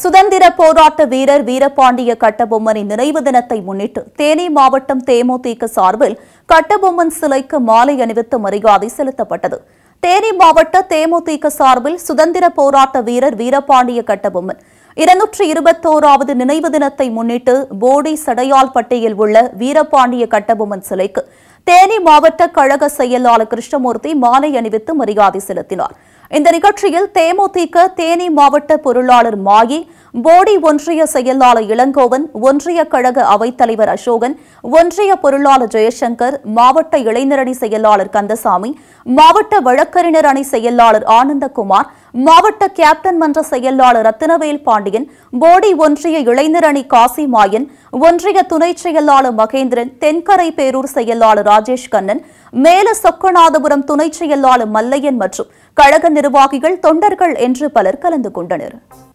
சுதந்திர போராட்ட வீரர் வீரபாண்டிய கட்டபொம்மனின் நினைவு தினத்தை முன்னிட்டு தேனி மாவட்டம் தேமுதிக சார்பில் கட்டபொம்மன் சிலைக்கு மாலை அணிவித்து மரியாதை செலுத்தப்பட்டது தேனி மாவட்ட தேமுதிக சார்பில் சுதந்திர போராட்ட வீரர் வீரபாண்டிய கட்டபொம்மன் இருநூற்றி இருபத்தோராவது நினைவு தினத்தை முன்னிட்டு போடி பட்டியில் உள்ள வீரபாண்டிய கட்டபொம்மன் சிலைக்கு தேனி மாவட்ட கழக செயலாளர் கிருஷ்ணமூர்த்தி மாலை அணிவித்து மரியாதை செலுத்தினாா் இந்த நிகழ்ச்சியில் தேமுதிக தேனி மாவட்ட பொருளாளர் மாயி போடி ஒன்றிய செயலாளர் இளங்கோவன் ஒன்றிய கழக அவைத்தலைவர் அசோகன் ஒன்றிய பொருளாளர் ஜெயசங்கர் மாவட்ட இளைஞரணி செயலாளர் கந்தசாமி மாவட்ட வழக்கறிஞர் அணி செயலாளர் ஆனந்தகுமார் மாவட்ட கேப்டன் மன்ற செயலாளர் ரத்தினவேல் பாண்டியன் போடி ஒன்றிய இளைஞரணி காசி மாயன் ஒன்றிய துணை செயலாளர் மகேந்திரன் தென்கரை பேரூர் செயலாளர் ராஜேஷ் கண்ணன் மேல சொக்கநாதபுரம் துணை செயலாளர் மல்லையன் மற்றும் கழக நிர்வாகிகள் தொண்டர்கள் என்று பலர் கலந்து கொண்டனர்